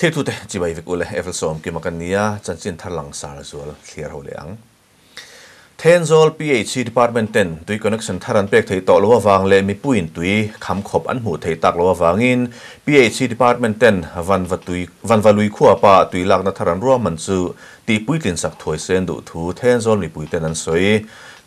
thle thu te chi bai vi ko le efel ki makan nia chan chin thar lang sar zo la thler le ang เทนโซลพีเอชดีพาร์ตเมนต์เต็นตุยคอนเนคชั่นทารันเป็กททยต่อัววางเลมีปุ่นตุยคำขบอันหูททยตักลววางอินพีเอชดีพาร์ตเมนต์เต็นวันวัตุยวันวัลุยขัวปาตุยหลักนัทารันร่วมมันซูตีปุ่ยตินสักถอยเซนดูทูเทนโซลมีปุ่นเต็นนั้นสวย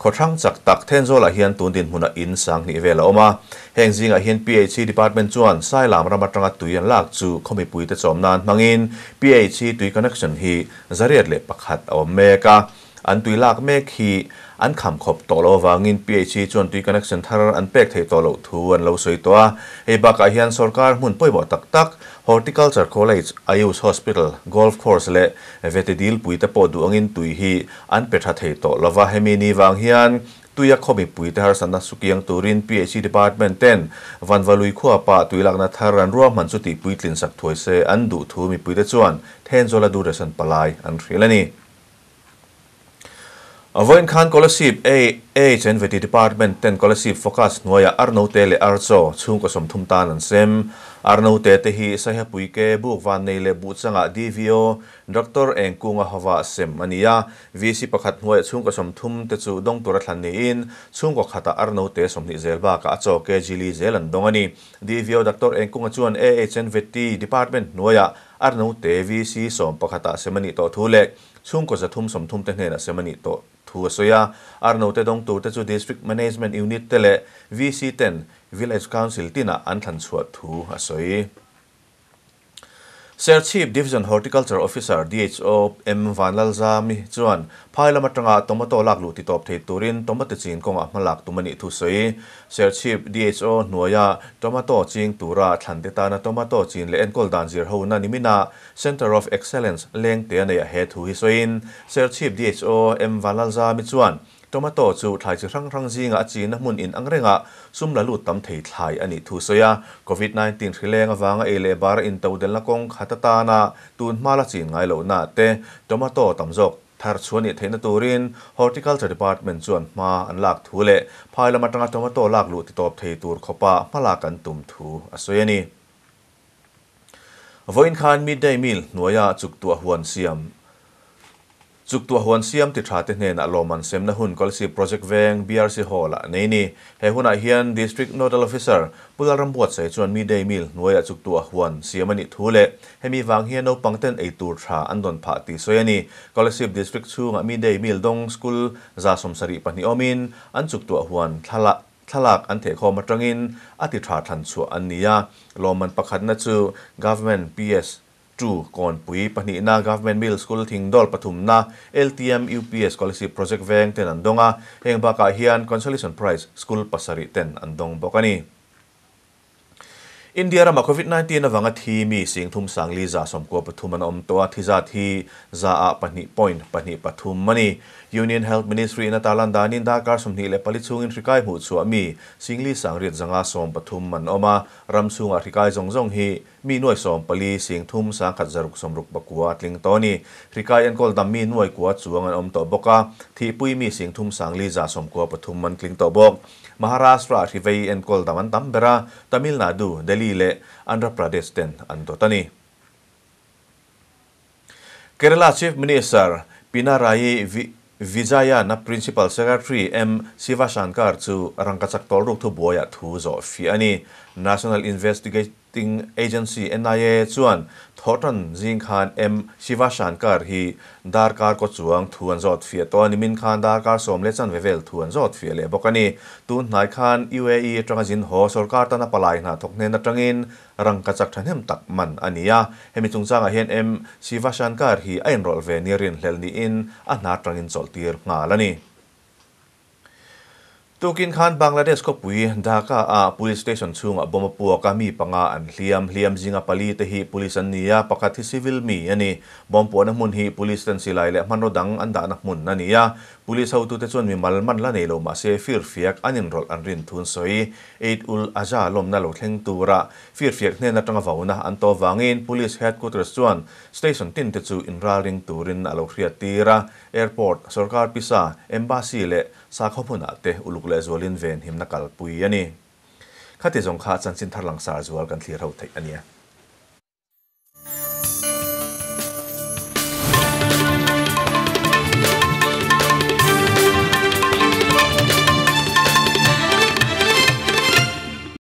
ขอทั้งจากตักเทนโซลอาเฮียนตุนดินหุนอินสังนิเวลออกมาแห่งจิงเฮียนพีเอชดีพาร์ตเมนต์จวนไซลามรามัตรังตุยันลากจูเขามีปุ่นเตจอมนานมังอินพีเอชียคอนเนคชั่นฮีจาเรียดเล็บปักหัดอเมริกาอันตุยลากเมฆฮีอันขำขบตโลวางินพีเอชีจนตุยคอนักสชันทารอันเป็กเทตโลทวนเราสวยตัวเอบักาเฮียนสอรการมุนป่วยบ่ตักตัก Horticulture College Ayus Hospital Golf Course และเวทีดีลปุยตะปอดูอังินตุยฮีอันเป็ดทะเทตโลวาเฮมินีวางเฮียนตุยขมิปุยเทหารสันนักสุกียงตูรินพีเอชีดีพาร์ตเมนต์เต้นวันวาลุยขั้วปะตุยลักนัทารันร่วมมันสุติปุยกลินสักถวยเซอันดูทูมีปุยเตะจวนเทนโซลาดูเดสันปลายอันเรียลนี่ avoin khan scholarship a H and VT Department ten Collective Focus nuaya arno te le arzo chung ko som thum tan an sem arno te te hi sa he pui ke bu van nei le bu changa DVO Dr Engkunga hawa sem mania VC pakhat nuaya chung ko som thum te chu dong tura thlan ni in chung ko khata arno te som ni zelba ka acho ke jili zelan dongani DVO Dr Engkunga chuan AH and VT Department nuaya arno te VC som pakhata semani to thulek chung ko zathum som thum te hne na semani to thu soya arno te dong tổ tur district management unit Tele vc ten village council tina an than chuat thu a soi Sir Chief Division Horticulture Officer DHO M Vanlal Zami chuan phailama tanga tomato lak lu ti top the turin tomato chin konga ah hmalak tumani thu soi Sir Chief DHO noya tomato ching tura thande ta na tomato chin le enkol dan jir ho na nimina Center of Excellence leng te ne he thu hi soin Sir Chief DHO M Vanlal Zami chuan ตมาโตจูถ่ายจากรั้งรั้งจีงอาจีนมุนอินอังเรงะซุ่มละลุดตำเถิดถ่ายอันนี้ทูเสียโควิด -19 ที่เลงวางเอเลบาร์อินเตวเดลลกงขัตตานาตูนมาละจีนไงเหล่านาเตตมาโตตำจกทารชวนิเทนตูริน Horticulture Department ส่วนมาอันหลักทุเลภายละมาตรงตมาอหลักลุติดตอบเทตูรขปะมาลากันตุมถูอสวยนี่วอินคานมิดได้มิลหน่วยจุกตัวหวนเสียมจุกตัวหวนเสียมติดชาติเนนอารมันเซมนาหุ่นก็ลสิโปรเจกต์เวงบีอา BRC Hall นี่นี่เฮฮุนอาเฮียน District Nodal ฟิเซอร์ปุการรำบวดใส่จวนมีเดมิลหน่วยจุกตัวหวนเสียมนอิทุเลให้มีวางเฮียนเอาปังเต้นไอตูร์ชาอันดอนพาติโซยานี่ก็ลดิ District ชูงมีเดมิลดงสกูลซาสมสริปนิอมินอันจุกตัวหวนทละทลักอันเถคอมาตังอินอติชาทันสัวอันนี้ยาลมันประคันนะจู government PS จูก่อนปุ๋ยปนีนา government bill school ทิ้งดอลปฐุมนา LTM UPS policy project แวงเต็นอันดงอาเองบากาเฮียน consolation price school ปัสริเต็นอันดงบอกันี India รำมา COVID-19 นวังทีมีสิ่งทุมสังลีจาสมกัวปฐุมันอมตัวที่จาที่จาอาปนีพอยน์ปนีปฐุมมันี Union Health Ministry na talan danin da kar sumni le palichungin rikai mu chu mi singli sangrit zanga som pathum man oma ramsunga rikai zongjong hi mi noi som pali sing thum sa khat zaruk somruk bakwa tling toni rikai an kol dam mi noi kwa chuang an om to boka thi pui mi sing thum sangli za som kwa pathum man tling to bok Maharashtra rivei an kol daman tambera Tamil Nadu Delhi le Andhra Pradesh ten an to tani Kerala Chief Minister Pinarayi Vijaya Na Principal Secretary M. Sivashankar Chu Rangkatsak Tolruk Tu Boya Thuzho Fi Ani National Investi... ติงเอเจนซี่เอ็นไอเอชวนทอตันจิงคานเอ็มชิวาชานการ์ฮีดาร์การก็จวงทวนจอดเฟียตัวนิมินคานดาร์การสมเลชันเวเวลทวนจอดเฟียเลบอกันนี่ตูนนายคานยูเออีตรังจินโฮสอร์การ์ตันปลายนาทกเนนตรังอินรังกจักทันเฮมตักมันอันนี้ยะเฮมิจงจางเฮนเอ็มชิวาชานการ์ฮีไอน์รอลเวนีรินเฮลนีอินอันนาตรังอินจอลตีร์งาลนี่ตูกินขันบังลาเดชก็ปุยดาก้าอา p o l ส c e s t a t i วงบอมปัวกามีปังอันเลียมเลียมจิงอปลีเตฮี p o l i c ันนี้ปกติ c i วิลมีอันนี้บอมปัวนักมุนฮี p o l i c ันสิไลเละมันรดังอันดานักมุนนันนี่ย p o l i ส e เอาตัวเตจวนมีมันมันลาเนลมาเซฟิร์ฟิยกอันยินรอลอันรินทุนสอยเอ็ดอุลอาจาลมนั่นลเลงตัวระฟิร์เฟีกเนี่ยนัดตั้งฟ้าวนะอันโตวังอิน police h e a d q u a จวนส t a t i o ตินเตจูอินราลิงตูรินอโลเรียตีระ airport สกาลพิซา embassy เละสาขบุนาเตอุลุก le zolin ven him nakal pui ani khate jong